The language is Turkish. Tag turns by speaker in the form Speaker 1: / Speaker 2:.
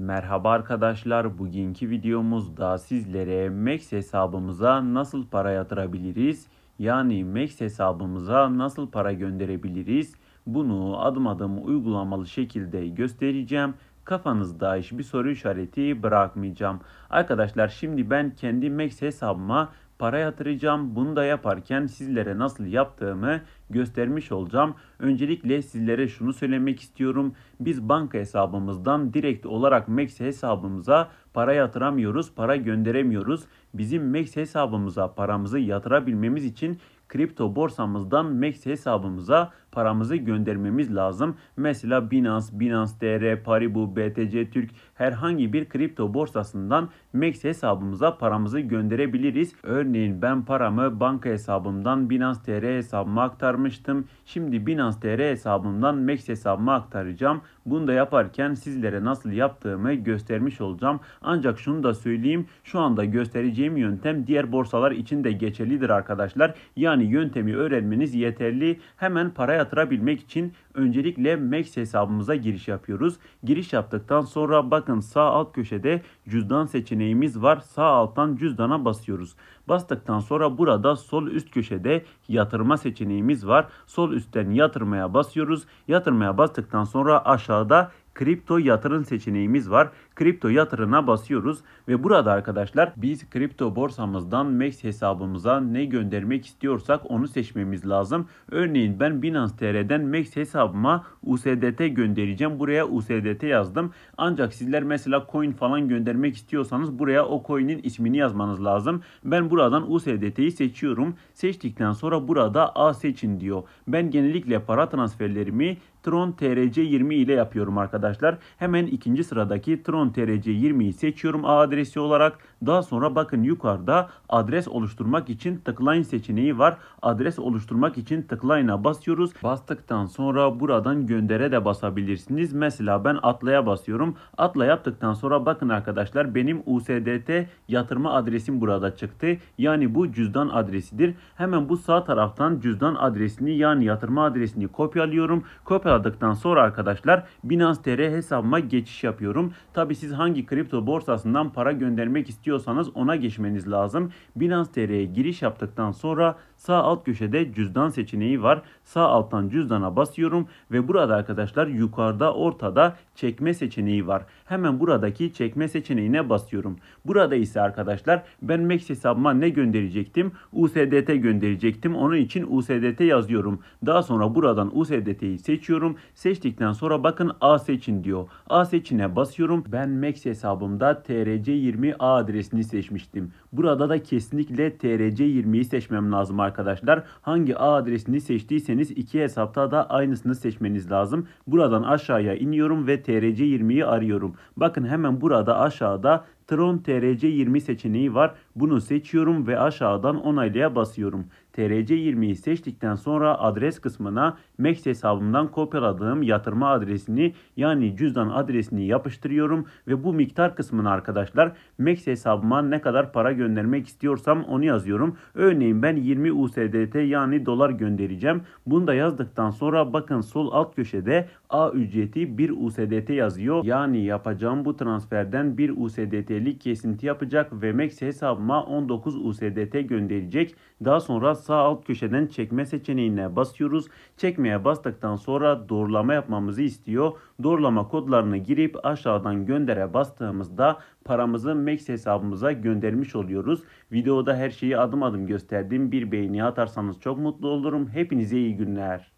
Speaker 1: Merhaba arkadaşlar bugünkü videomuzda sizlere Max hesabımıza nasıl para yatırabiliriz? Yani Max hesabımıza nasıl para gönderebiliriz? Bunu adım adım uygulamalı şekilde göstereceğim. Kafanızda hiçbir soru işareti bırakmayacağım. Arkadaşlar şimdi ben kendi Max hesabıma para yatıracağım. Bunu da yaparken sizlere nasıl yaptığımı göstermiş olacağım. Öncelikle sizlere şunu söylemek istiyorum. Biz banka hesabımızdan direkt olarak Max hesabımıza para yatıramıyoruz, para gönderemiyoruz. Bizim Max hesabımıza paramızı yatırabilmemiz için kripto borsamızdan Max hesabımıza paramızı göndermemiz lazım. Mesela Binance, Binance TR, Paribu, BTC Türk herhangi bir kripto borsasından MEX hesabımıza paramızı gönderebiliriz. Örneğin ben paramı banka hesabımdan Binance TR hesabıma aktarmıştım. Şimdi Binance TR hesabımdan MEX hesabıma aktaracağım. Bunu da yaparken sizlere nasıl yaptığımı göstermiş olacağım. Ancak şunu da söyleyeyim. Şu anda göstereceğim yöntem diğer borsalar için de geçerlidir arkadaşlar. Yani yöntemi öğrenmeniz yeterli. Hemen paraya yatırabilmek için öncelikle Max hesabımıza giriş yapıyoruz. Giriş yaptıktan sonra bakın sağ alt köşede cüzdan seçeneğimiz var. Sağ alttan cüzdana basıyoruz. Bastıktan sonra burada sol üst köşede yatırma seçeneğimiz var. Sol üstten yatırmaya basıyoruz. Yatırmaya bastıktan sonra aşağıda kripto yatırım seçeneğimiz var. Kripto yatırına basıyoruz ve burada arkadaşlar biz kripto borsamızdan MEX hesabımıza ne göndermek istiyorsak onu seçmemiz lazım. Örneğin ben Binance TR'den MEX hesabıma USDT göndereceğim. Buraya USDT yazdım. Ancak sizler mesela coin falan göndermek istiyorsanız buraya o coin'in ismini yazmanız lazım. Ben buradan USDT'yi seçiyorum. Seçtikten sonra burada A seçin diyor. Ben genellikle para transferlerimi Tron TRC 20 ile yapıyorum arkadaşlar. Hemen ikinci sıradaki Tron TRC 20'yi seçiyorum A adresi olarak. Daha sonra bakın yukarıda adres oluşturmak için tıklayın seçeneği var. Adres oluşturmak için tıklayına basıyoruz. Bastıktan sonra buradan göndere de basabilirsiniz. Mesela ben atlaya basıyorum. Atla yaptıktan sonra bakın arkadaşlar benim USDT yatırma adresim burada çıktı. Yani bu cüzdan adresidir. Hemen bu sağ taraftan cüzdan adresini yani yatırma adresini kopyalıyorum. Kopya sağladıktan sonra arkadaşlar Binance TR hesabıma geçiş yapıyorum. Tabi siz hangi kripto borsasından para göndermek istiyorsanız ona geçmeniz lazım. Binance TR'ye giriş yaptıktan sonra sağ alt köşede cüzdan seçeneği var. Sağ alttan cüzdana basıyorum ve burada arkadaşlar yukarıda ortada çekme seçeneği var. Hemen buradaki çekme seçeneğine basıyorum. Burada ise arkadaşlar ben Max hesabıma ne gönderecektim? USDT gönderecektim. Onun için USDT yazıyorum. Daha sonra buradan USDT'yi seçiyorum seçiyorum. Seçtikten sonra bakın A seçin diyor. A seçine basıyorum. Ben Max hesabımda TRC20 A adresini seçmiştim. Burada da kesinlikle TRC20'yi seçmem lazım arkadaşlar. Hangi A adresini seçtiyseniz iki hesapta da aynısını seçmeniz lazım. Buradan aşağıya iniyorum ve TRC20'yi arıyorum. Bakın hemen burada aşağıda Tron TRC20 seçeneği var. Bunu seçiyorum ve aşağıdan onaylaya basıyorum. TRC20'yi seçtikten sonra adres kısmına Max hesabımdan kopyaladığım yatırma adresini yani cüzdan adresini yapıştırıyorum ve bu miktar kısmına arkadaşlar Max hesabıma ne kadar para göndermek istiyorsam onu yazıyorum. Örneğin ben 20 USDT yani dolar göndereceğim. Bunu da yazdıktan sonra bakın sol alt köşede A ücreti 1 USDT yazıyor. Yani yapacağım bu transferden 1 USDT'lik kesinti yapacak ve Max hesabıma 19 USDT gönderecek. Daha sonra sağ alt köşeden çekme seçeneğine basıyoruz. Çekmeye bastıktan sonra doğrulama yapmamızı istiyor. Doğrulama kodlarını girip aşağıdan göndere bastığımızda paramızı Max hesabımıza göndermiş oluyoruz. Videoda her şeyi adım adım gösterdim. Bir beğeni atarsanız çok mutlu olurum. Hepinize iyi günler.